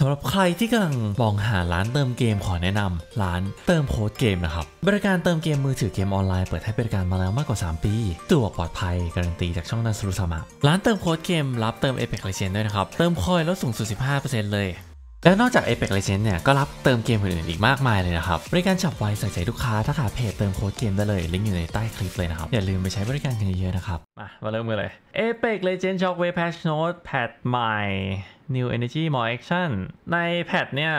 สำหรับใครที่กำลังมองหาร้านเติมเกมขอแนะนำร้านเติมโค้ดเกมนะครับ บริการเติมเกมมือถือเกมออนไลน์เปิดให้บริการมาแล้วมากกว่า 3 ปี ตัวปลอดภัยการันตีจากช่องนันสุรุสามะร้านเติมโค้ดเกมรับเติมเอ Apex l e g e n d ด้วยนะครับ เติมคอยลดสูงสุด 15%เลยแล้วนอกจาก Apex Legends เนี่ย ก็รับเติมเกมอื่นอีกมากมายเลยนะครับบริการฉับไวใส่ใจลูกค้า ถ้าขาเพจเติมโค้ดเกมได้เลย ลิงก์อยู่ในใต้คลิปเลยนะครับ อย่าลืมไปใช้บริการกันเยอะๆนะครับมามาเริ่มกันเลย Apex Legends Shockwave Patch Note แพทใหม่ New Energy More Action ในแพทเนี่ย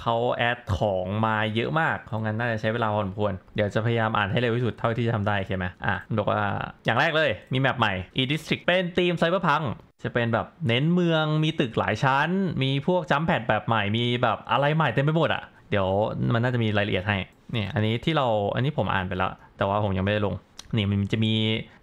เขาแอดของมาเยอะมากเพราะงั้นน่าจะใช้เวลาพอสมควรเดี๋ยวจะพยายามอ่านให้เร็วที่สุดเท่าที่จะทำได้ใช่ไหมอ่ะบอกว่าอย่างแรกเลยมีแมปใหม่ E District เป็นทีมไซเบอร์พังจะเป็นแบบเน้นเมืองมีตึกหลายชั้น มีพวกจัมแพดแบบใหม่มีแบบอะไรใหม่เต็มไปหมดอะ่ะเดี๋ยวมันน่าจะมีรายละเอียดให้เนี่ยอันนี้ที่เราอันนี้ผมอ่านไปแล้ว แต่ว่าผมยังไม่ได้ลงนี่มันจะมี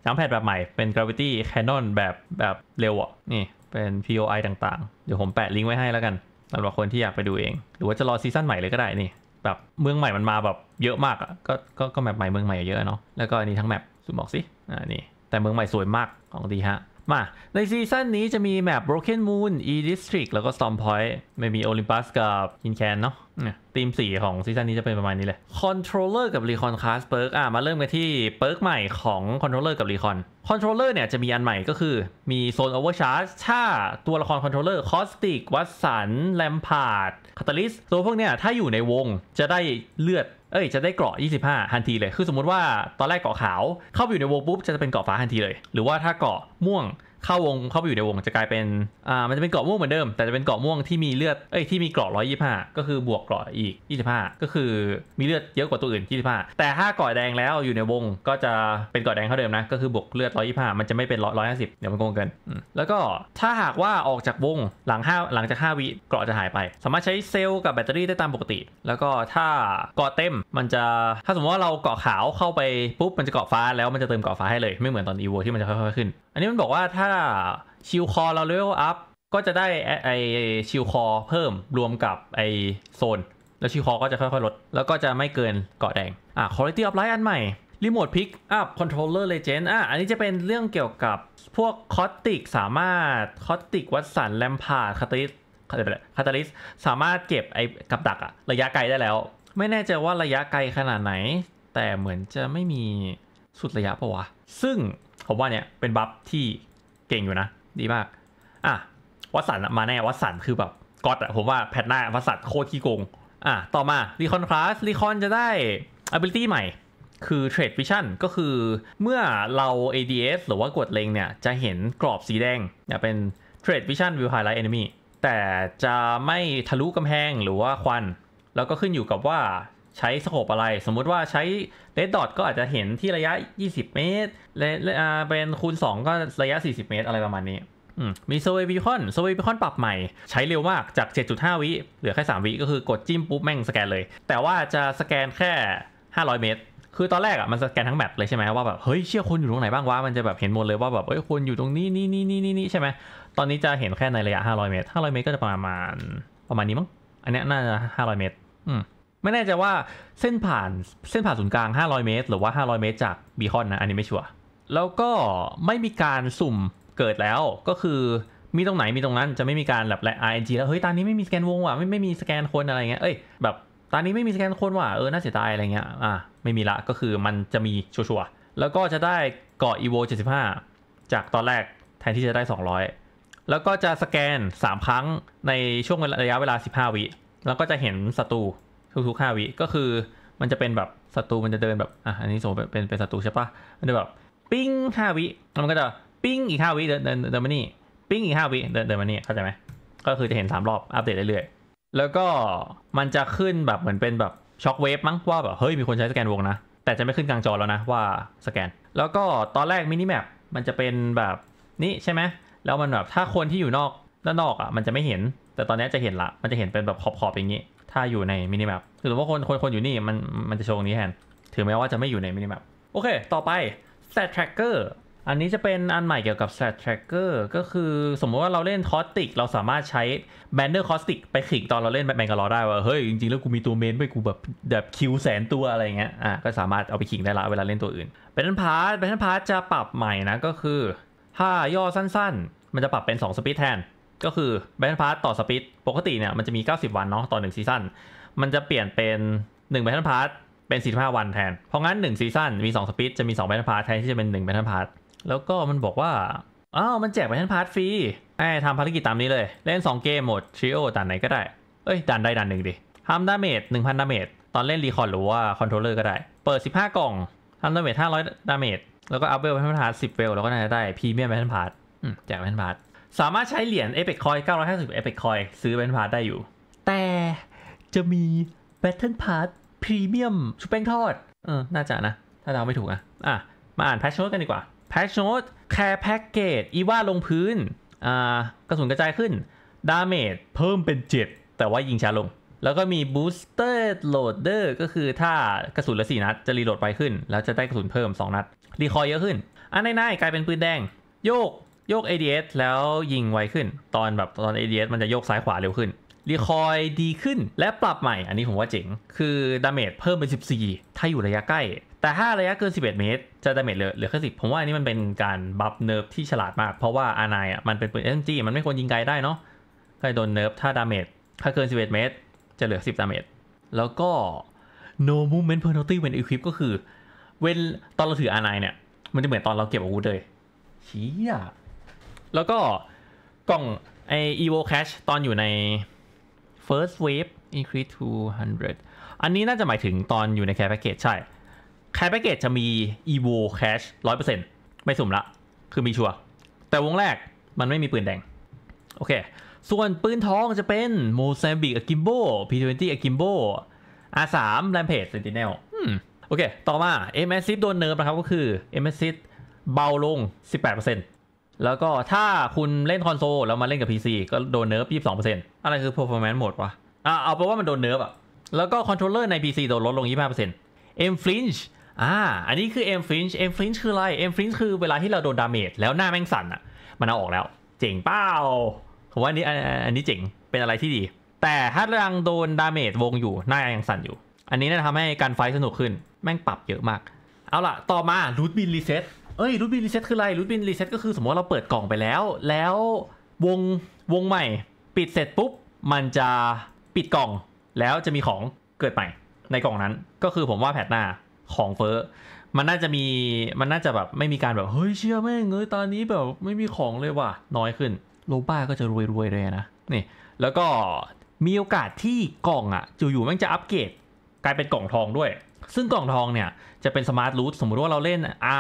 จัมแพดแบบใหม่เป็น gravity cannon แบบแบบเร็วอะ่ะนี่เป็น POI ต่างๆเดี๋ยวผมแปะลิงก์ไว้ให้แล้วกันสำหรับคนที่อยากไปดูเอง หรือว่าจะรอซีซั่นใหม่เลยก็ได้นี่ แบบเมืองใหม่มันมาแบบเยอะมากอะ่ะก็ก็ก็แมปใหม่เมืองใหม่เยอะเนาะแล้วก็อันนี้ทั้งแมปสุดบอกสิอ่านี่แต่เมืองใหม่สวยมากของดีฮะมา ในซีซั่นนี้จะมีแมป Broken Moon, E District แล้วก็ Storm Point ไม่มี Olympus กับ i n c a n เนาะีทีมสีของซีซั่นนี้จะเป็นประมาณนี้เลยคอนโทรลเลอร์กับคอนคลาสเปิร์กอ่ะมาเริ่มกันที่เิร์กใหม่ของคอนโทรลเลอร์กับรีคอนคอนโทรลเลอร์เนี่ยจะมีอันใหม่ก็คือ มีโซนโอเวอร์ชาร์จถ้าตัวละครคอนโทรลเลอร์คอสติกวัตสันแลมพาร์ดคาตาลิสตัวพวกเนี่ยถ้าอยู่ในวงจะได้เลือด เอ้ย จะได้เกราะ 25ทันทีเลย คือสมมติว่าตอนแรกเกาะขาวเข้าไปอยู่ในวงปุ๊บจะเป็นเกาะฟ้าทันทีเลย หรือว่าถ้าเกาะม่วงเข้าวงเข้าไปอยู่ในวงจะกลายเป็นอ่ามันจะเป็นเกาะม่วงเหมือนเดิมแต่จะเป็นเกาะม่วงที่มีเลือดเอ้ยที่มีเกาะร้อยยี่สิบห้าก็คือบวกเกาะอีกยี่สิบห้าก็คือมีเลือดเยอะกว่าตัวอื่นยี่สิบห้าแต่ถ้าเกาะแดงแล้วอยู่ในวงก็จะเป็นเกาะแดงเท่าเดิมนะ ก็คือบวกเลือดร้อยยี่สิบห้ามันจะไม่เป็นร้อยห้าสิบเดี๋ยวมันโกงเกินแล้วก็ถ้าหากว่าออกจากวงหลังห้าหลังจากห้าวิเกาะจะหายไป สามารถใช้เซลล์กับแบตเตอรี่ได้ตามปกติ แล้วก็ถ้าเกาะเต็มมันจะถ้าสมมติว่าเราเกาะขาวเข้าไปปุ๊บมันจะเกาะฟ้าแล้วมันจะเติมเกาะฟ้าให้เลยไม่เหมือนตอนอีโวที่มันจะค่อยๆขึ้นอันนี้มันบอกว่าถ้าชิลคอเราเลเวลอัพก็จะได้ไอชิลคอเพิ่มรวมกับไอโซน แล้วชิลคอก็จะค่อยๆ ลด แล้วก็จะไม่เกินเกาะแดงอ่ะคุณภาพอัพไลท์อันใหม่รีโมทพิกอัพคอนโทรลเลอร์เลเจนต์อ่ะอันนี้จะเป็นเรื่องเกี่ยวกับพวกคอตติกสามารถ คอตติกวัตสันแลมพาคาตาลิสคาตาลิสสามารถเก็บไอกับดักอะระยะไกลได้แล้ว ไม่แน่ใจว่าระยะไกลขนาดไหน แต่เหมือนจะไม่มีสุดระยะปะวะซึ่งผมว่าเนี่ยเป็นบัฟที่เก่งอยู่นะ ดีมาก อ่ะวัสันมาแน่วัสันคือแบบก็อดอะผมว่าแพทหน้าวัสันโคตรขี้โกงอ่ะต่อมารีคอนคลาสรีคอนจะได้อบิลิตี้ใหม่ คือเทรดวิชั่นก็คือเมื่อเรา ADS หรือว่ากดเลงเนี่ย จะเห็นกรอบสีแดงเนี่ยเป็นเทรดวิชั่นวิวไ w Highlight e n แต่จะไม่ทะลุกำแพงหรือว่าควัน แล้วก็ขึ้นอยู่กับว่าใช้สโคปอะไร สมมุติว่าใช้เรดดอทก็อาจจะเห็นที่ระยะ 20 เมตรเละเป็นคูณ 2 ก็ระยะ 40 เมตร อะไรประมาณนี้ มีโซเวบิคอนโซเวบิคอนปรับใหม่ใช้เร็วมากจาก 7.5 วิเหลือแค่ 3 วิก็คือกดจิ้มปุ๊บ แม่งสแกนเลย แต่ว่าจะสแกนแค่ 500 เมตร คือตอนแรกอ่ะมันสแกนทั้งแมปเลยใช่ไหมว่าแบบเฮ้ยเชื่อคนอยู่ตรงไหนบ้างวะมันจะแบบเห็นหมดเลยว่าแบบเอ้ยคนอยู่ตรงนี้นี่นี่นี่นี่ใช่ไหมตอนนี้จะเห็นแค่ในระยะ 500 เมตร 500 เมตรก็จะประมาณประมาณนี้มั้งอันนี้น่าจะ 500 เมตรอืมไม่แน่ใจว่าเส้นผ่านเส้นผ่านศูนย์กลาง 500เมตร หรือว่า500เมตร จากบีคอนนะ อันนี้ไม่ชัวร์ แล้วก็ไม่มีการสุ่มเกิดแล้ว ก็คือมีตรงไหนมีตรงนั้น จะไม่มีการแบบและ RNG แล้ว เฮ้ยตอนนี้ไม่มีสแกนวงว่ะไม่ไม่มีสแกนคนอะไรเงี้ย เอ้ย แบบตอนนี้ไม่มีสแกนคนว่ะ เออ น่าเสียดายอะไรเงี้ย อ่ะไม่มีละ ก็คือมันจะมีชัวร์แล้วก็จะได้เกาะ evo 75 จากตอนแรกแทนที่จะได้ 200 แล้วก็จะสแกน 3 ครั้งในช่วงระยะเวลา 15 วิแล้วก็จะเห็นศัตรูทุกๆห้าวิก็คือมันจะเป็นแบบศัตรูมันจะเดินแบบอ่ะอันนี้สมมติเป็นเป็นศัตรูใช่ปะมันจะแบบปิ้งห้าวิแล้วมันก็จะปิ้งอีกห้าวิเดินเดินเดินมานี่ปิ้งอีกห้าวิเดินเดินมานี่เข้าใจไหมก็คือจะเห็นสามรอบอัปเดตเรื่อยๆแล้วก็มันจะขึ้นแบบเหมือนเป็นแบบช็อคเวฟ มั้งว่าแบบเฮ้ยมีคนใช้สแกนวงนะแต่จะไม่ขึ้นกลางจอแล้วนะว่าสแกน แล้วก็ตอนแรกมินิแมปมันจะเป็นแบบนี้ใช่ไหมแล้วมันแบบถ้าคนที่อยู่นอกด้านนอกอ่ะมันจะไม่เห็นแต่ตอนนี้จะเห็นละมันจะเห็นเป็นแบบขอบๆอย่างนี้ถ้าอยู่ในมินิแมปหรือว่าคนคนคนอยู่นี่มันมันจะโชว์นี้แทนถึงแม้ว่าจะไม่อยู่ในมินิแมปโอเค ต่อไป stat tracker อันนี้จะเป็นอันใหม่เกี่ยวกับ stat tracker ก็คือสมมติว่าเราเล่นคอสติกเราสามารถใช้ banner คอสติกไปขิงตอนเราเล่นแบงกอลอได้ว่าเฮ้ยจริงๆแล้วกูมีตัวเมนไปกูแบบแบบคิวแสนตัวอะไรเงี้ยอ่ะก็สามารถเอาไปขิงได้ละเวลาเล่นตัวอื่น เป็นพาร์ทเป็นพาร์ทจะปรับใหม่นะก็คือถ้าย่อสั้น ๆ มันจะปรับเป็น2สปีดแทนก็คือแบนเอร์พาสต่อสปิทปกติเนี่ย มันจะมี 90 วันเนาะต่อ1ซีซั่นมันจะเปลี่ยนเป็น1แบนเอร์พาสเป็น 45 วันแทน เพราะงั้น1ซีซั่นมี2สปิทจะมี2แบนเอร์พาสแทนที่จะเป็น1แบนเอร์พาสแล้วก็มันบอกว่า อ้าวมันแจกแบนเอร์พาสฟรีไอ้ทำภารกิจตามนี้เลย เล่น 2 เกมหมดชิโอด่านไหนก็ได้เอ้ยด่านใดด่านหนึ่งดิทำดาเมจ1,000ดาเมจตอนเล่นรีคอร์ดหรือว่าคอนโทรลเลอร์ก็ได้ เปิด15กล่องทำดาเมจ500ดาเมจแล้วก็อัพเวลแบทเพาสิบเวลแล้วก็ได้พรีเมียมแบทเิพาสแจกแบทเพาสสามารถใช้เหรียญเอเปกคอย950เอเปกคอยซื้อเป็นพาร์ทได้อยู่ แต่จะมีแบทเทิลพาร์ทพรีเมียมชุบแป้งทอดเออน่าจะนะ ถ้าเราไม่ถูกอ่ะอ่ะมาอ่านแพชโนตกันดีกว่า แพชโนตแคร์แพ็กเกจ อีว่าลงพื้นอ่ากระสุนกระจายขึ้น ดาเมจเพิ่มเป็น 7 แต่ว่ายิงช้าลง แล้วก็มีบูสเตอร์โหลดเดอร์ก็คือถ้ากระสุนละสี่นัด จะรีโหลดไปขึ้น แล้วจะได้กระสุนเพิ่ม 2 นัดรีคอยเยอะขึ้น อันในๆกลายเป็นปืนแดงโยกโยก ADS แล้วยิงไวขึ้น ตอนแบบตอน ADS มันจะโยกซ้ายขวาเร็วขึ้นรีคอยดีขึ้น และปรับใหม่ อันนี้ผมว่าเจ๋ง คือดาเมจเพิ่มเป็น 14 ถ้าอยู่ระยะใกล้ แต่ถ้าระยะเกิน 11 เมตร จะดาเมจเหลือแค่สิผมว่าอันนี้มันเป็นการบัฟเนิร์ฟที่ฉลาดมาก เพราะว่าอานายอ่ะ มันเป็นปืนเอ็นจีมันไม่ควรยิงไกลได้เนาะก็โดนเนิร์ฟถ้าดาเมจถ้าเกิน11เมตร จะเหลือ10ดาเมจแล้วก็ no movement penalty when e q u i p ก็คือ เว้นตอนเราถืออานายเนี่ย มันจะเหมือนตอนเราเก็บอาวุธเลย ชี้่ะแล้วก็กล่องไอ evo cash ตอนอยู่ใน first wave increase to 100 อันนี้น่าจะหมายถึงตอนอยู่ในแคร์แพ็กเกจใช่แคร์แพ็กเกจจะมี evo cash 100%ไม่สุ่มละ คือมีชัวร์แต่วงแรกมันไม่มีปืนแดง โอเค ส่วนปืนทองจะเป็นโมเซมบิกอะกิมโบ P20 อะกิมโบ R3 Rampage Sentinel โอเค ต่อมา MS10 โดนเนิร์ฟนะครับก็คือ MS10 เบาลง 18%แล้วก็ถ้าคุณเล่นคอนโซลแล้วมาเล่นกับ PC ก็โดนเนิร์ฟีบสองเเปออร์์ซ็นตะไรคือ performance mode วะอ่าเอาเป็นว่ามันโดนเนิร์ฟอะแล้วก็คอนโทรลเลอร์ใน PC โดนลดลงยี่สิบเปอต์ M flinch อ่า อันนี้คือ M flinch M flinch คืออะไร M flinch คือเวลาที่เราโดนดาเมจแล้วหน้าแม่งสั่นอะมันเอาออกแล้วเจ๋งเป้าผมว่าอันนี้อันนี้เจ๋งเป็นอะไรที่ดี แต่ถ้ายังโดนดาเมจวงอยู่หน้ายังสั่นอยู่ อันนี้น่าทำให้การไฟสนุกขึ้นแม่งปรับเยอะมาก เอาล่ะต่อมารูทบินรีเซ็ตเอ้ยรูทบินรีเซ็ตคืออะไรรูทบินรีเซ็ตก็คือสมมติว่าเราเปิดกล่องไปแล้ว แล้ววงวงใหม่ปิดเสร็จปุ๊บ มันจะปิดกล่อง แล้วจะมีของเกิดใหม่ในกล่องนั้น ก็คือผมว่าแพทหน้าของเฟอร์มันน่าจะมี มันน่าจะแบบไม่มีการแบบเฮ้ยเชื่อแม่งเงยตอนนี้แบบไม่มีของเลยว่ะ น้อยขึ้นโลบ้าก็จะรวยรวยเลยนะ นี่ แล้วก็มีโอกาสที่กล่องอะ่ะอยู่ๆมันจะอัปเกรดกลายเป็นกล่องทองด้วยซึ่งกล่องทองเนี่ยจะเป็นสมาร์ทรูทสมมติว่าเราเล่นอา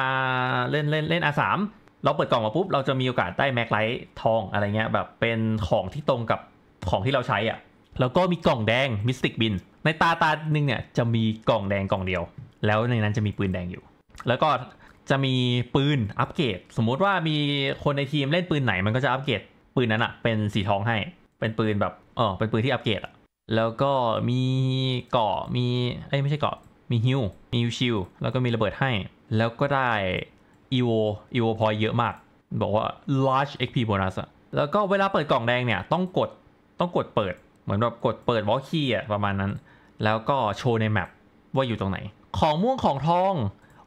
เล่นเล่นเล่นอาสามเราเปิดกล่องมาปุ๊บเราจะมีโอกาสได้แม็กไลท์ทองอะไรเงี้ยแบบเป็นของที่ตรงกับของที่เราใช้อ่ะแล้วก็มีกล่องแดงมิสติกบินในตาตาหนึ่งเนี่ยจะมีกล่องแดงกล่องเดียว แล้วในนั้นจะมีปืนแดงอยู่ แล้วก็จะมีปืนอัปเกรดสมมุติว่ามีคนในทีมเล่นปืนไหน มันก็จะอัปเกรดปืนนั้นอ่ะเป็นสีทองให้ เป็นปืนแบบอ๋อเป็นปืนที่อัปเกรดอะแล้วก็มีเกาะมีเอ้ยไม่ใช่เกาะมีฮิว มีชิล แล้วก็มีระเบิดให้ แล้วก็ได้อีโออีโอพอยเยอะมาก บอกว่า large xp bonus แล้วก็เวลาเปิดกล่องแดงเนี่ย ต้องกดต้องกดเปิด เหมือนแบบกดเปิดวอลคีอะประมาณนั้น แล้วก็โชว์ในแมปว่าอยู่ตรงไหน ของม่วงของทอง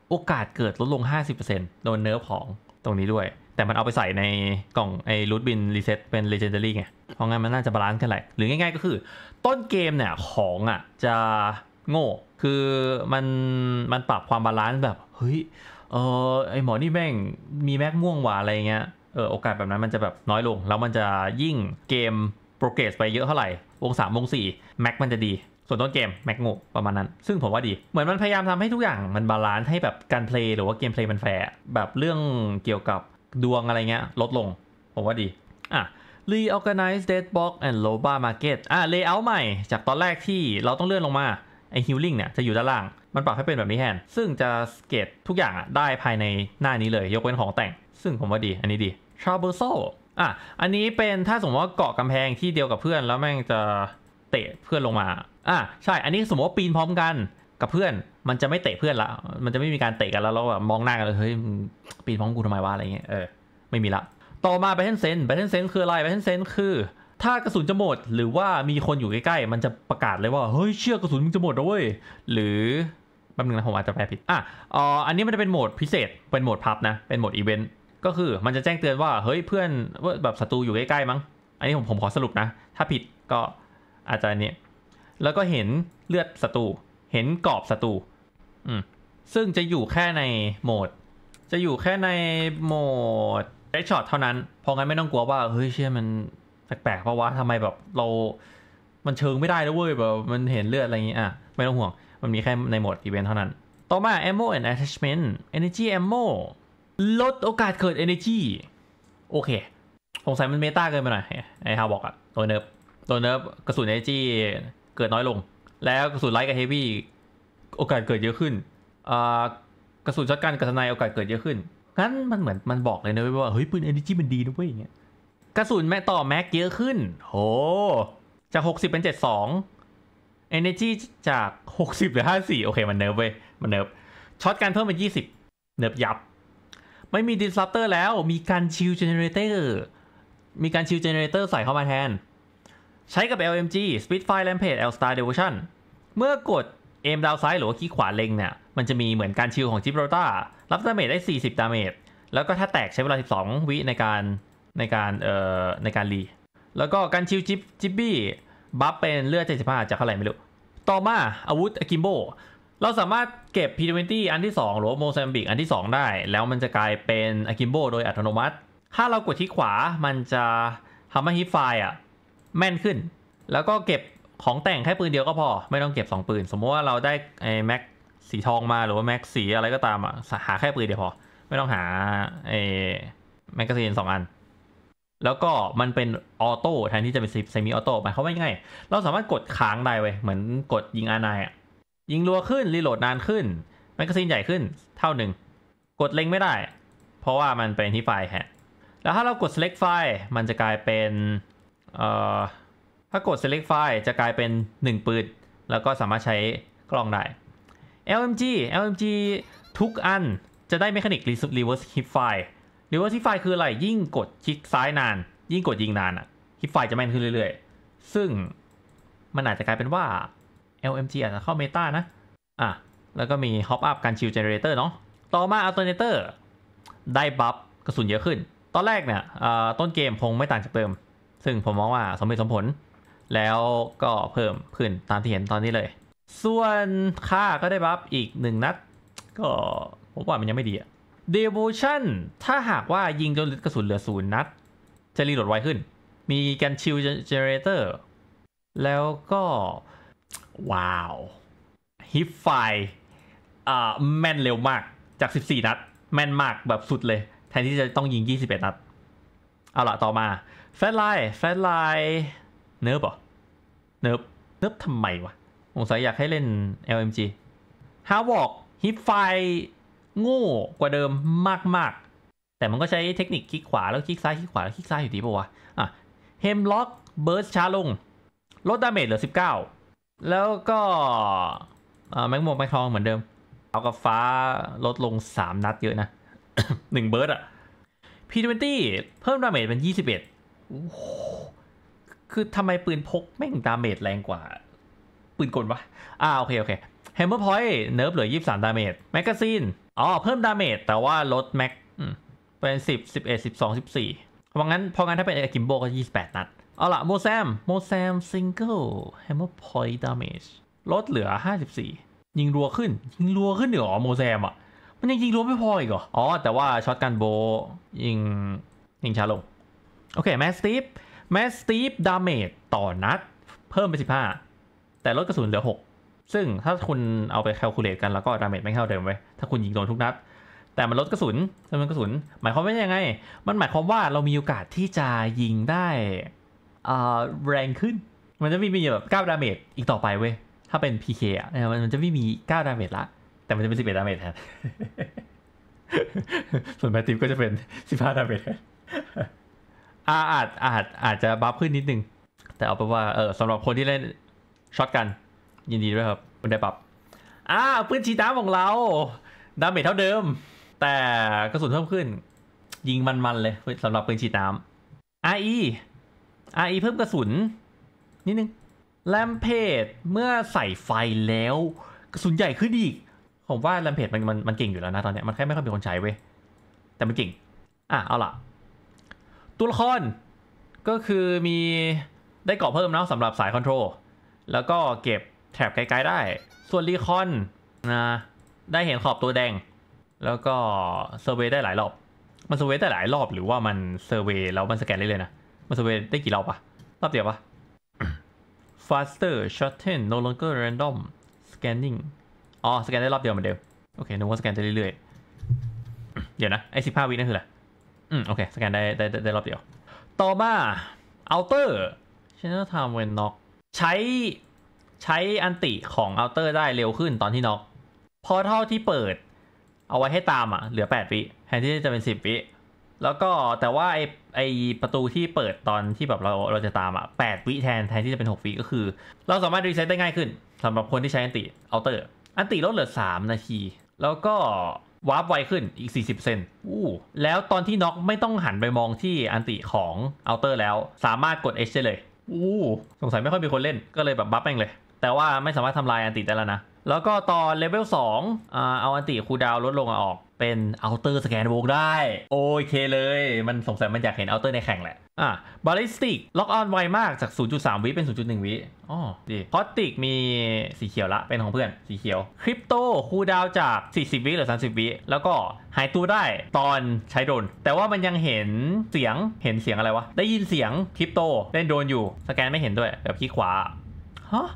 โอกาสเกิดลดลง 50%โดนเนื้อของตรงนี้ด้วย แต่มันเอาไปใส่ในกล่องไอ้รูทบินรีเซ็ตเป็นเเจนเดอรี่ไง เพราะงั้นมันน่าจะบาลานซ์กันแหละหรือง่ายๆก็คือ ต้นเกมเนี่ยของอ่ะจะโง่คือมัน มันปรับความบาลานซ์แบบ เฮ้ย เออไอหมอนี่แม่งมีแม็กม่วงหว่าอะไรเงี้ย เออโอกาสแบบนั้นมันจะแบบน้อยลง แล้วมันจะยิ่งเกมโปรเกรสไปเยอะเท่าไหร่วงสามวงสี่แม็กมันจะดี ส่วนต้นเกมแม็กโง่ประมาณนั้น ซึ่งผมว่าดี เหมือนมันพยายามทำให้ทุกอย่างมันบาลานซ์ให้แบบการเพลย์ หรือว่าเกมเพลย์มันแฟร์แบบเรื่องเกี่ยวกับดวงอะไรเงี้ยลดลง ผมว่าดีอ่ะ reorganize dead box and loba market อ่ะ layout ใหม่ จากตอนแรกที่เราต้องเลื่อนลงมาไอฮิลลิ่งเนี่ย จะอยู่ด้านล่างมันปรับให้เป็นแบบนี้แทนซึ่งจะเกตทุกอย่างอะได้ภายในหน้านี้เลย ยกเว้นของแต่ง ซึ่งผมว่าดีอันนี้ดีทราเบอร์โซอ่ะ อันนี้เป็นถ้าสมมติว่าเกาะกำแพงที่เดียวกับเพื่อน แล้วแม่งจะเตะเพื่อนลงมา อ่ะ ใช่ อันนี้สมมติว่าปีนพร้อมกันกับเพื่อน มันจะไม่เตะเพื่อนละมันจะไม่มีการเตะกันแล้วเราแบบมองหน้ากันเลยเฮ้ยปีนพร้อมกูทำไมวะอะไรเงี้ยเออไม่มีละต่อมาไปเทนเซนไปเทนเซนคืออะไรไปเทนเซนคือถ้ากระสุนจะหมดหรือว่ามีคนอยู่ใกล้ๆมันจะประกาศเลยว่าเฮ้ยเชื่อกระสุนมึงจะหมดแล้วเว้ยหรือแป๊บนึงนะผมอาจจะแปลผิดอ่ะอ๋ออันนี้มันจะเป็นโหมดพิเศษเป็นโหมดพับนะเป็นโหมดอีเวนต์ก็คือ มันจะแจ้งเตือนว่าเฮ้ยเพื่อนว่าแบบศัตรูอยู่ใกล้ๆมั้งอันนี้ผมผมขอสรุปนะ ถ้าผิดก็อาจจะนี้ แล้วก็เห็นเลือดศัตรู เห็นกรอบศัตรูอืมซึ่งจะอยู่แค่ในโหมด จะอยู่แค่ในโหมดไดช็อตเท่านั้นเพราะงั้นไม่ต้องกลัวว่าเฮ้ยเชื่อมันแปลกๆเพราะว่าทำไมแบบเรามันเชิงไม่ได้แล้วเว้ยแบบมันเห็นเลือดอะไรอย่างงี้อ่ะไม่ต้องห่วงมันมีแค่ในโหมดอีเวนต์เท่านั้น ต่อมา ammo and attachment energy ammo ลดโอกาสเกิด energy โอเคสงสัยมันเมตาเกินไปหน่อยไอ้ฮาวบอกอะตัวเนิร์ฟตัวเนิร์ฟกระสุน energy เกิดน้อยลงแล้วกระสุนไลท์กับเฮฟวี่โอกาสเกิดเยอะขึ้นอ่ากระสุนช็อตกันกับสไนโอกาสเกิดเยอะขึ้นงั้นมันเหมือนมันบอกเลยนะว่าเฮ้ยปืน energy มันดีนะเว้ยอย่างเงี้ยกระสุนแม่ต่อ แม็กเยอะขึ้นโหจาก 60 เป็น 72 Energy จาก 60หรือ 54 โอเค มันเนิร์ฟเว้ย มันเนิร์ฟช็อตการเพิ่มเป็น 20 เนิร์ฟยับ ไม่มีดิสลอปเตอร์แล้ว มีการชิลเจเนเรเตอร์ มีการชิลเจเนเรเตอร์ใส่เข้ามาแทน ใช้กับ LMG s p e d f i r e Rampage L Star Devotion เมื่อกดเอมดาวซ้ายหรือว่าคีย์ขวาเล็งเนี่ย มันจะมีเหมือนการชิลของจิปโรต้ารับดาเมจได้40ดาเมจ แล้วก็ถ้าแตกใช้เวลา12วิในการในการเอ่อในการรีแล้วก็การชิลจิบจิบบี้บัฟเป็นเลือด75จากเท่าไหร่ไม่รู้ต่อมา อาวุธอากิมโบ เราสามารถเก็บพีเวนตี้อันที่ 2 หรือโมซมบิกอันที่ 2 ได้ แล้วมันจะกลายเป็นอากิมโบโดยอัตโนมัติ ถ้าเรากดที่ขวามันจะทำให้ฮิปไฟอ่ะ แม่นขึ้น แล้วก็เก็บของแต่งแค่ปืนเดียวก็พอไม่ต้องเก็บ 2 ปืนสมมติว่าเราได้ไอ้แม็กสีทองมาหรือว่าแม็กสีอะไรก็ตามอ่ะหาแค่ปืนเดียวพอไม่ต้องหาไอ้แม็กกาซีนสองอันแล้วก็มันเป็นออโต้แทนที่จะเป็นเซมิออโต้หมายความว่ายังไง เราสามารถกดค้างได้เว้ยเหมือนกดยิงอานายอะยิงรัวขึ้น รีโหลดนานขึ้น แมกกาซีนใหญ่ขึ้นเท่าหนึ่งกดเล็งไม่ได้ เพราะว่ามันเป็นที่ไฟแฮะแล้วถ้าเรากด select ไฟมันจะกลายเป็น เอ่อถ้ากด select ไฟจะกลายเป็น 1 ปืนแล้วก็สามารถใช้กล้องได้ LMG LMG ทุกอันจะได้เมคานิกรีเวิร์สคิปไฟหรือว่าฮิฟายคืออะไร ยิ่งกดคลิกซ้ายนาน ยิ่งกดยิงนานอะคลิปไฟจะแม่นขึ้นเรื่อยๆ ซึ่งมันอาจจะกลายเป็นว่า LMG อาจจะเข้าเมตานะ อ่ะ แล้วก็มี Hop Up การชิลเจเนเรเตอร์เนาะต่อมาอ a l ตเนเตอร์ได้บัฟกระสุนเยอะขึ้น ตอนแรกเนี่ยต้นเกมคงไม่ต่างจากเดิม ซึ่งผมมองว่าสมเหตุสมผล แล้วก็เพิ่มขึ้นตามที่เห็นตอนนี้เลย ส่วนค่าก็ได้บัฟอีกหนึ่งนัดก็ผมว่ามันยังไม่ดีอะ Devotion ถ้าหากว่ายิงจนกระสุนเหลือศูนย์นัด จะรีโหลดไวขึ้น มีการชิลเจเนเรเตอร์ แล้วก็ ว้าวฮิปไฟอ่าแม่นเร็วมากจาก 14 นัด แม่นมากแบบสุดเลย แทนที่จะต้องยิง 21 นัด เอาละต่อมาแฟลไลน์แฟลไลน์เนิร์ฟเหรอเนิร์ฟเนิร์ฟทำไมวะสงสัยอยากให้เล่น LMG ฮาวอกฮิปไฟโง่กว่าเดิมมากๆ แต่มันก็ใช้เทคนิคคลิกขวาแล้วคลิกซ้ายคลิกขวา แล้วคลิกซ้ายอยู่ดีป่าวะอ่ะเฮมล็อกเบิร์สช้าลงลดดาเมจเหลือ 19 แล้วก็แมงมุมแมงทองเหมือนเดิม เอากับฟ้าลดลง 3 นัดเยอะนะ1เบิร์ดอะ P20 เพิ่มดาเมจเป็น 21 คือทำไมปืนพกแม่งดาเมจแรงกว่า ปืนกลวะอ่าโอเคโอเคแฮมเมอร์พอยต์เนิร์ฟเหลือ23ดาเมจแมกกาซีนอ๋อเพิ่มดาเมจแต่ว่าลดแม็กเป็น 10 11 12 14เพราะงั้นเพราะงั้นถ้าเป็นอ้กิมโบก็ 28 นัด เอาละโมแซม โมแซมซิงเกิลแฮมเมอร์พอยต์ดาเมจลดเหลือ 54 ยิงรัวขึ้น ยิงรัวขึ้นเหรอโมแซมอ่ะ มันยังยิงรัวไม่พออีกเหรอ อ๋อ แต่ว่าช็อตกันโบยิง ยิงช้าลง โอเคแมสตีฟแมสตีฟดาเมจต่อนัดเพิ่มไป15 แต่ลดกระสุนเหลือ6ซึ่งถ้าคุณเอาไปแคลคูลเลตกันแล้วก็ดาเมจไม่เท่าเดิมไว้ ถ้าคุณยิงโดนทุกนัดแต่มันลดกระสุนมันกระสุน หมายความว่ายังไง มันหมายความว่าเรามีโอกาสที่จะยิงได้แรงขึ้น มันจะไม่มีแบบ9ดาเมจอีกต่อไปเว้ย ถ้าเป็น PK อ่ะมันจะไม่มี 9 ดาเมจละแต่มันจะเป็น 11 ดาเมจแทนส่วนแบทติฟก็จะเป็น 15 ดาเมจอาจอาจอาจจะบัฟขึ้นนิดนึง แต่เอาเป็นว่าเออสำหรับคนที่เล่นช็อตกันยินดีด้วยครับคุณได้ปรับ อ่าปืนชีตาของเรา ดาเมจเท่าเดิม แต่กระสุนเพิ่มขึ้น ยิงมันๆเลยสำหรับปืนชีตามำ RE RE เพิ่มกระสุน นิดนึง แลมเพจเมื่อใส่ไฟแล้ว กระสุนใหญ่ขึ้นอีก ผมว่าแลมเพจมันมันมันเก่งอยู่แล้วนะ ตอนนี้ มันแค่ไม่ค่อยมีคนใช้เว้ย แต่มันเก่ง อ่ะเอาล่ะตัวละครก็คือมีได้เกาะเพิ่มเนาะสำหรับสายคอนโทรล แล้วก็เก็บแถบไกลๆได้ ส่วนรีคอนนะได้เห็นขอบตัวแดง แล้วก็ เซอร์เวยได้หลายรอบ มันเซอร์เวยได้หลายรอบหรือว่ามันเซอร์เวยแล้วมันสแกนได้เลยนะ มันเซอร์เวยได้กี่รอบอะรอบเดียวปะ faster shorten no longer random scanning อ๋อสแกนได้รอบเดียวเหมือนเดิมโอเคนึกว่าสแกนได้เรื่อยๆ เดี๋ยวนะไอ้สิบห้าวินั่นคืออะไรอืมโอเคสแกนได้ได้ได้รอบเดียว ต่อมา outer channel time when knock ใช้ใช้อันติของเอาเตอร์ได้เร็วขึ้นตอนที่น็อก พอเท่าที่เปิด เอาไว้ให้ตามอ่ะเหลือ 8 วิแทนที่จะเป็น 10 วิ แล้วก็แต่ว่าไอไอประตูที่เปิดตอนที่แบบเราเราจะตามอ่ะ8วิแทน แทนที่จะเป็น 6 วิก็คือ เราสามารถรีเซ็ตได้ง่ายขึ้นสำหรับคนที่ใช้อันติเอาเตอร์อันติลดเหลือ3นาที แล้วก็วาร์ปไวขึ้นอีก 40เซนอู้แล้วตอนที่น็อกไม่ต้องหันไปมองที่อันติของเอาเตอร์ แล้วสามารถกด H ได้เลยอู้สงสัยไม่ค่อยมีคนเล่นก็เลยแบบบัฟแม่งเลยแต่ว่าไม่สามารถทำลายอันติได้แล้วนะ แล้วก็ตอนเลเวล2อ่าเอาอันติ คูดาวลดลงออก เป็นเอาเตอร์สแกนวงได้ โอเคเลย มันสงสัยมันอยากเห็นเอาเตอร์ในแข่งแหละ อ่ะบาลิสติกล็อกออนไวมากจาก 0.3 วิเป็น 0.1 วิอ๋อ ดี พอติกมีสีเขียวละ เป็นของเพื่อนสีเขียว คริปโตคูดาวจาก 40 วิหรือ 30 วิ แล้วก็หายตัวได้ตอนใช้โดน แต่ว่ามันยังเห็นเสียง เห็นเสียงอะไรวะ ได้ยินเสียงคริปโตเล่นโดนอยู่ สแกนไม่เห็นด้วยแบบขี้ขวาฮะ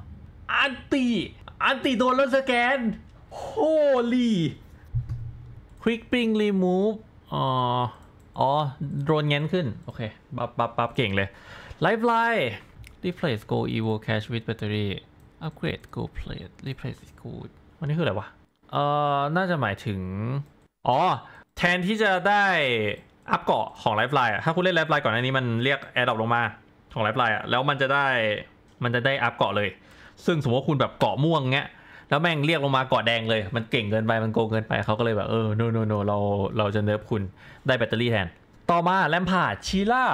อันตีอันตีโดนรถสแกนโฮลี่ควิกปริงรีมูฟอ๋ออ๋อ โดรนเงี้ยขึ้น โอเคบับปับปับเก่งเลยไลฟ์ไลน์ replace go evo c a ช h ิ with battery upgrade go p l a รี replace go วันนี้คืออะไรวะ เอ่อ น่าจะหมายถึง อ๋อ แทนที่จะได้ อัพเกาะของไลฟ์ไลน์ถ้าคุณเล่นไลฟ์ไลน์ก่อนหน้านี้มันเรียกแอร์ดรอปลงมาของไลฟ์ไลน์แล้วมันจะได้ มันจะได้อัพเกาะเลยซึ่งสมมติว่าคุณแบบเกาะม่วงเงี้ยแล้วแม่งเรียกลงมาเกาะแดงเลย มันเก่งเกินไป มันโกงเกินไปเขาก็เลยแบบ เออ โนโนโน เราเราจะเนิร์ฟคุณได้แบตเตอรี่แทน ต่อมาแลมพาดชีล่า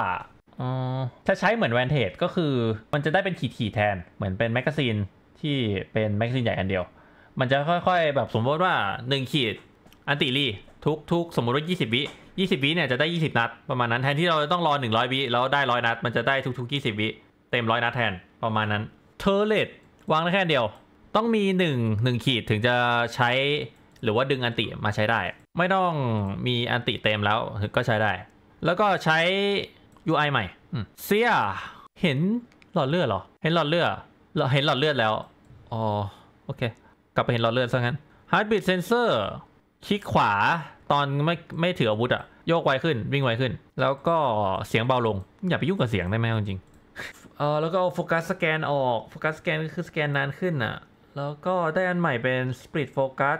ถ้าใช้เหมือนแวนเทจก็คือ มันจะได้เป็นขีดขีดแทน เหมือนเป็นแมกกาซีนที่เป็นแมกกาซีนใหญ่อันเดียวมันจะค่อย ๆ แบบสมมติว่า1ขีดอันติรีทุกทุกสมมติว่า20วิ20วิเนี่ยจะได้20 นัด ประมาณนั้นแทนที่เราต้องรอ100วิแล้วได้100นัดมันจะได้ทุกๆ 20วิเต็ม100นัดแทนประมาณนั้นเทอร์เลตวางได้แค่เดียวต้องมี1นึ่งขีดถึงจะใช้ หรือว่าดึงอันติมาใช้ได้ ไม่ต้องมีอันติเต็มแล้วก็ใช้ได้ แล้วก็ใช้ UI ใหม่เสียเห็นหลอดเลือดเหรอเห็นหลอดเลือดเเห็นหลอดเลือดแล้วอ๋อโอเค กลับไปเห็นหลอดเลือดซะงั้น Heartbeat Sensor คลิกขวาตอนไม่ไม่ถืออาวุธอะโยกไวขึ้นวิ่งไวขึ้น แล้วก็เสียงเบาลงอย่าไปยุ่งกับเสียงได้ไหมจริงเออแล้วก็เอาโฟกัสสแกนออกโฟกัสสแกนก็คือสแกนนานขึ้นอ่ะแล้วก็ได้อันใหม่เป็นสปริตโฟกัส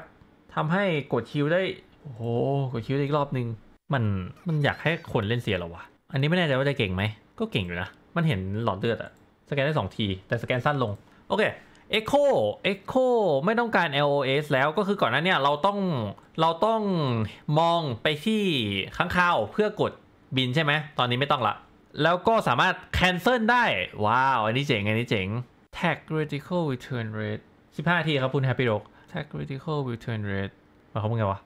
ทำให้กดคิวได้ โอ้โห กดคิวได้อีกรอบนึง มันมันอยากให้คนเล่นเสียหรอวะอันนี้ไม่แน่ใจว่าจะเก่งไหม ก็เก่งอยู่นะ มันเห็นหลอดเลือดอะสแกนได้2ทีแต่สแกนสั้นลง โอเค Echo Echo ไม่ต้องการ LOS แล้วก็คือก่อนหน้านี้เราต้องเราต้องมองไปที่ข้างข่าวเพื่อกดบินใช่ไหมตอนนี้ไม่ต้องละแล้วก็สามารถแคนเซิลได้ ว้าว อันนี้เจ๋งอันนี้เจ๋ง tag critical return rate 15 ทีครับคุณ Happy Dog tag critical return rate หมายความว่าไงวะ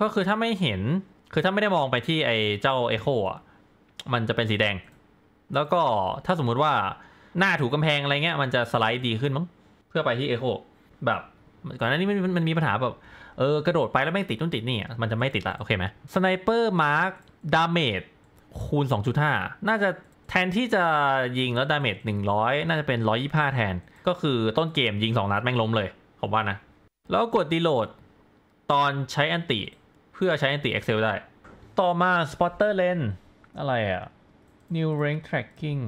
ก็คือถ้าไม่เห็นคือถ้าไม่ได้มองไปที่ไอ้เจ้า Echo อ่ะมันจะเป็นสีแดง แล้วก็ถ้าสมมุติว่าหน้าถูกกำแพงอะไรเงี้ยมันจะสไลด์ดีขึ้นมั้ง เพื่อไปที่ Echo แบบ ก่อนหน้านี้มันมันมีปัญหาแบบเออกระโดดไปแล้วไม่ติดนู่นติดนี่มันจะไม่ติดละโอเคไหมสไนเปอร์มาร์คดาเมจคูณ 2.5 น่าจะแทนที่จะยิงแล้วดาเมจ100 น่าจะเป็น 125 แทน ก็คือต้นเกมยิง 2นัดแม่งล้มเลยผมว่านะ แล้วกดดีโหลดตอนใช้อันติ เพื่อใช้อันติ Excel ได้ ต่อมา Spotter Lens อะไรอะ New r a n g e Tracking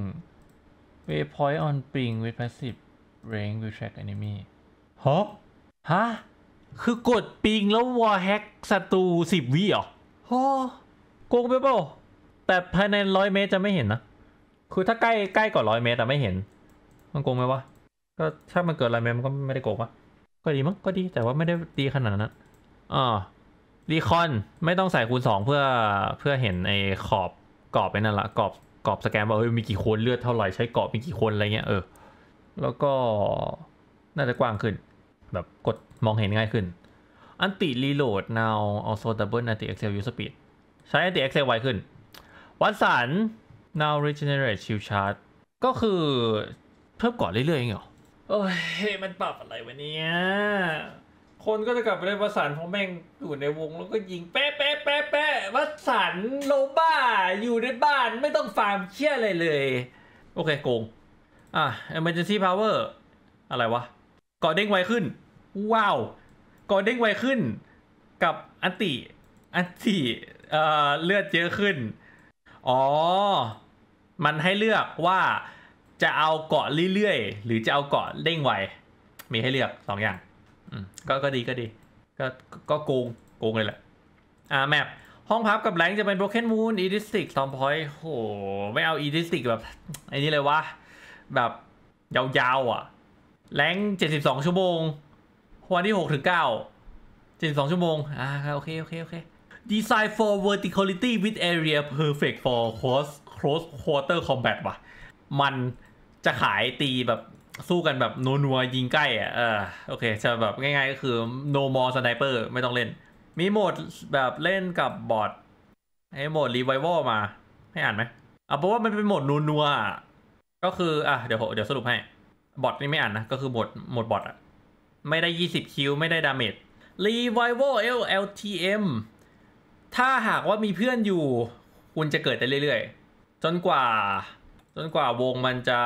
Waypoint on Ping with Passive r a n e will track enemy ฮะฮะ คือกดปิงแล้ววอลแฮกศัตรู 10วิเหรอโหโกงไปเปล่าแต่ภายในร้อยเมตรจะไม่เห็นนะ คือถ้าใกล้ใกล้กว่าร้อยเมตรแต่ไม่เห็น มันโกงไหมวะ ก็ถ้ามันเกิดอะไรไรมันก็ไม่ได้โกงวะก็ดีมั้ง ก็ดี แต่ว่าไม่ได้ดีขนาดนั้นอ๋อรีคอน ไม่ต้องใส่คูณสองเพื่อเพื่อเห็นไอ้ขอบกรอบไปนั่นละกรอบกรอบ สแกนว่าเฮ้ยมีกี่คนเลือดเท่าไหร่ ใช้กรอบมีกี่คนอะไรเงี้ยเออ แล้วก็น่าจะกว้างขึ้น แบบกดมองเห็นง่ายขึ้น อันติรีโหลด now also double anti excel user speed ใช้ anti excel ไวขึ้นวัดสัน now regenerate shield charge ก็คือเพิ่มก่อนเรื่อยๆเองเหรอโอ้ยมันปรับอะไรวะเนี่ย คนก็จะกลับไปเล่นวัดสันเพราะแม่งอยู่ในวงแล้วก็ยิงแป๊ะแป๊ะแป๊ะแป๊ะวัดสันโลบ้าอยู่ในบ้านไม่ต้องฟาร์มเชี่ยอะไรเลย โอเคโกง อ่ะ emergency power อะไรวะก่อเด้งไวขึ้น ว้าว ก่อเด้งไวขึ้นกับอันติ อันติเอ่อเลือดเยอะขึ้นอ๋อ มันให้เลือกว่าจะเอาเกาะเรื่อยๆ หรือจะเอาเกาะเร่งไว มีให้เลือกสองอย่างก็ก็ดีก็ดี ก็ก็โกงโกงเลยแหละอ่าแมปห้องพับกับแรงจะเป็น broken moon e d i s t i c สองพอยต์โหไม่เอา e d i s t i c แบบไอ้นี่เลยวะแบบยาวๆอ่ะแรงเจ็ดสิบสองชั่วโมง วันที่หกถึงเก้าเจ็ดสิบสองชั่วโมง อ่าโอเคโอเคโอเค Design for verticality with area perfect for close close quarter combat ว่ะ มันจะขายตีแบบสู้กันแบบนัวๆยิงใกล้อ่ะเออโอเคจะแบบง่าย ๆ ก็คือ no more sniper ไม่ต้องเล่น มีโหมดแบบเล่นกับบอดให้โหมด revival มา ให้อ่านไหมอาเพราะว่ามันเป็นโหมดนัวๆก็คือ อ่ะ เดี๋ยว เดี๋ยวสรุปให้ บอทนี่ไม่อ่านนะ ก็คือโหมดโหมดบอทอะไม่ได้20คิวไม่ได้ดาเมจ revival LTM ถ้าหากว่ามีเพื่อนอยู่ คุณจะเกิดได้เรื่อยๆจนกว่า จนกว่าวงมันจะ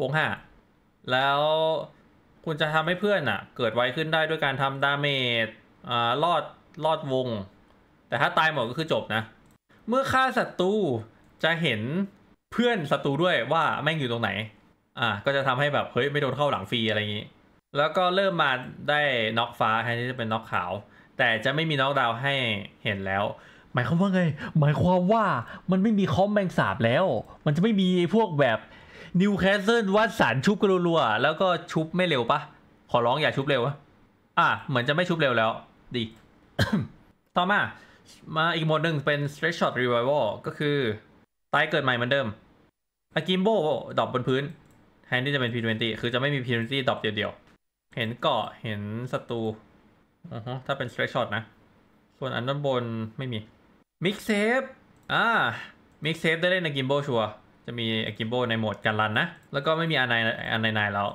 วงห้าแล้วคุณจะทำให้เพื่อนอะ่ะเกิดไวขึ้นได้ด้วยการทำดาเมจอ่ารอดรอดวง แต่ถ้าตายหมดก็คือจบนะ เมื่อฆ่าศัตรูจะเห็นเพื่อนศัตรูด้วยว่าแม่งอยู่ตรงไหนอ่าก็จะทำให้แบบเฮ้ยไม่โดนเข้าหลังฟรีอะไรอย่างนี้ แล้วก็เริ่มมาได้น็อกฟ้าแทนที่จะเป็นน็อกขาวแต่จะไม่มีน็อกดาวน์ให้เห็นแล้ว หมายความว่าไง หมายความว่ามันไม่มีคอมแมงสาบแล้ว มันจะไม่มีพวกแบบนิวแคสเซิลวัดสารชุบกรัวๆ แล้วก็ชุบไม่เร็วปะ ขอร้องอย่าชุบเร็วอะอ่ะ เหมือนจะไม่ชุบเร็วแล้ว ดี ต่อมามาอีกโหมดหนึ่งเป็น stretch shot revival ก็คือ ตายเกิดใหม่เหมือนเดิมอากิมโบดรอปบนพื้นแทนที่จะเป็น P20 คือจะไม่มี P20 ดรอปเดียวๆเห็นเกาะเห็นศัตรูอฮะถ้าเป็นสเตรชช็อตนะ ส่วนอันด้านบนไม่มีมิกเซฟอ่ามิกเซฟได้เล่นในกิมโบชัวจะมีกิมโบในโหมดการรันนะ แล้วก็ไม่มีอันในอันในนายแล้ว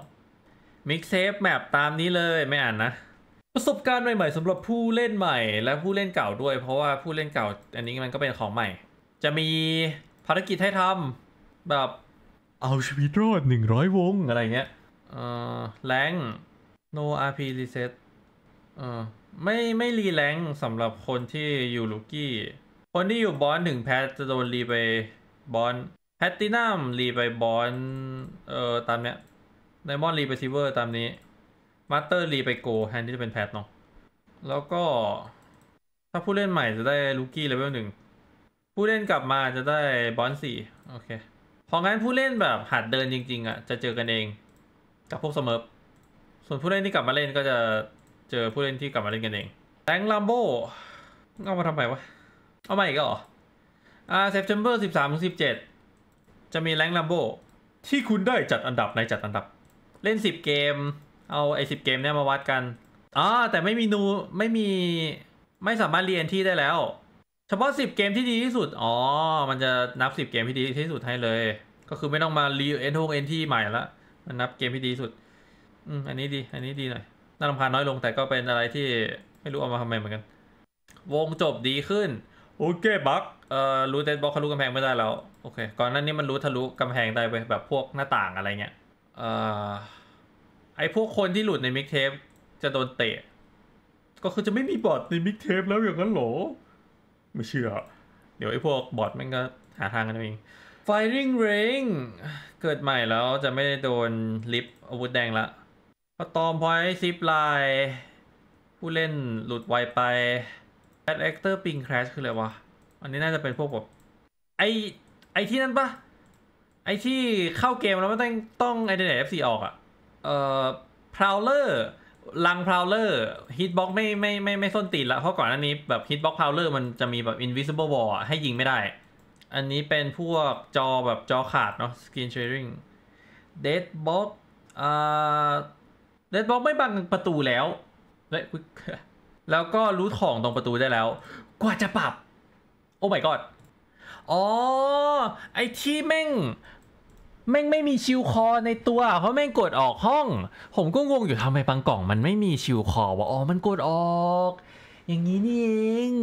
มิกเซฟแมปตามนี้เลยไม่อ่านนะ ประสบการณ์ใหม่ๆสำหรับผู้เล่นใหม่ และผู้เล่นเก่าด้วย เพราะว่าผู้เล่นเก่าอันนี้มันก็เป็นของใหม่ จะมีภารกิจให้ทำแบบ เอาชีวิตรอด 100 วงอะไรเงี้ย เอ่อ แรง no rp reset ออไม่ไม่รีแรงสำหรับคนที่อยู่ลูกี้ คนที่อยู่บอนถึงแพทจะโดนรีไปบอนแพตตินัมรีไปบอนเออตามเนี้ยไดมอนรีไปซิเวอร์ตามนี้มาสเตอร์รีไปโกแทนที่จะเป็นแพทเนาะแล้วก็ ถ้าผู้เล่นใหม่จะได้ลูกี้เลเวลหนึ่งผู้เล่นกลับมาจะได้บอนสี่โอเคพองั้นผู้เล่นแบบหัดเดินจริงๆอะ่ะจะเจอกันเอง กับพวกเสมอส่วนผู้เล่นที่กลับมาเล่นก็จะเจอผู้เล่นที่กลับมาเล่นกันเองแตงลัมโบเอามาทำไมวะ เอามาอีกเหรออ่าเซปเทมเบอร์สิบสามถึงสิบเจ็ดจะมีแรงลัมโบที่คุณได้จัดอันดับในจัดอันดับ เล่นสิบเกม เอาไอ้สิบเกมเนี่ยมาวัดกัน อ๋อ แต่ไม่มีนู ไม่มี ไม่สามารถเรียนที่ได้แล้ว เฉพาะสิบเกมที่ดีที่สุด อ๋อ มันจะนับสิบเกมที่ดีที่สุดให้เลย ก็คือไม่ต้องมารีเอนทงเอนที่ใหม่ละ มันนับเกมที่ดีที่สุดอืมอันนี้ดี อันนี้ดีหน่อยน่ารำคาน้อยลงแต่ก็เป็นอะไรที่ไม่รู้เอามาทำไมเหมือนกัน วงจบดีขึ้นโอเคบักเอ่อรู้เดนบล็อกทะลุกำแพงไม่ได้แล้วโอเคก่อนหน้านี้มันรู้ทะลุกำแพงได้ไปแบบพวกหน้าต่างอะไรเงี้ยเอ่อไอพวกคนที่หลุดในมิกเทปจะโดนเตะ ก็คือจะไม่มีบอทในมิกเทปแล้วอย่างนั้นหรอ ไม่เชื่อเดี๋ยวไอพวกบอทมันก็หาทางกันเองไฟริงเริงเกิดใหม่แล้วจะไม่โดนลิฟอาวุธแดงละอตอมพอยซิปไลน์ผู้เล่นหลุดไวไป แอดแอคเตอร์ ปิงคราชคืออะไรวะ อันนี้น่าจะเป็นพวกแบบไอไอที่นั่นปะไอที่เข้าเกมแล้วไม่ต้องต้องไอเดนเอฟซีออกอะเอ่อพราวเลอร์ลังพราวเลอร์ ฮิตบ็อกไม่ไม่ไม่ไม่ส้นตีนละเพราะก่อนอันนี้แบบฮิตบ็อกพราวเลอร์ มันจะมีแบบอินวิสิเบิลบอลให้ยิงไม่ได้ อันนี้เป็นพวกจอแบบจอขาดเนาะสกรีนเชอริงเดดบ็อกอ่าเดดบล็อกไม่บังประตูแล้ว แล้วก็รู้ของตรงประตูได้แล้ว กว่าจะปรับ โอ้ my god อ๋อไอที่แม่ง แม่งไม่มีชิวคอในตัว เพราะแม่งกดออกห้อง ผมก็งงอยู่ทำไมบางกล่อง มันไม่มีชิวคอวะอ๋อมันกดออก อย่างนี้นี่เอง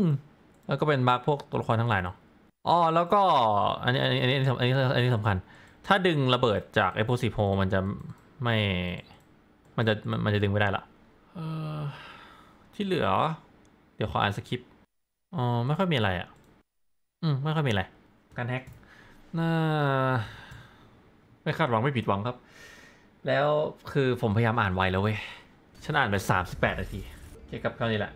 แล้วก็เป็นบักพวกตัวละครทั้งหลายเนาะอ๋อแล้วก็ อันนี้อันนี้อันนี้อันนี้อันนี้สำคัญ ถ้าดึงระเบิดจากไอโพสิโพมันจะไม่มันจะมันจะดึงไม่ได้ละเออที่เหลือ เดี๋ยวขออ่านสคริปต์อ๋อไม่ค่อยมีอะไรอ่ะ อืม ไม่ค่อยมีอะไรการแฮกน่าไม่คาดหวังไม่ผิดหวังครับ แล้วคือผมพยายามอ่านไวแล้วเว้ย ฉันอ่านไปสามสิบแปดนาที เกี่ยวกับเรื่องนี้แหละ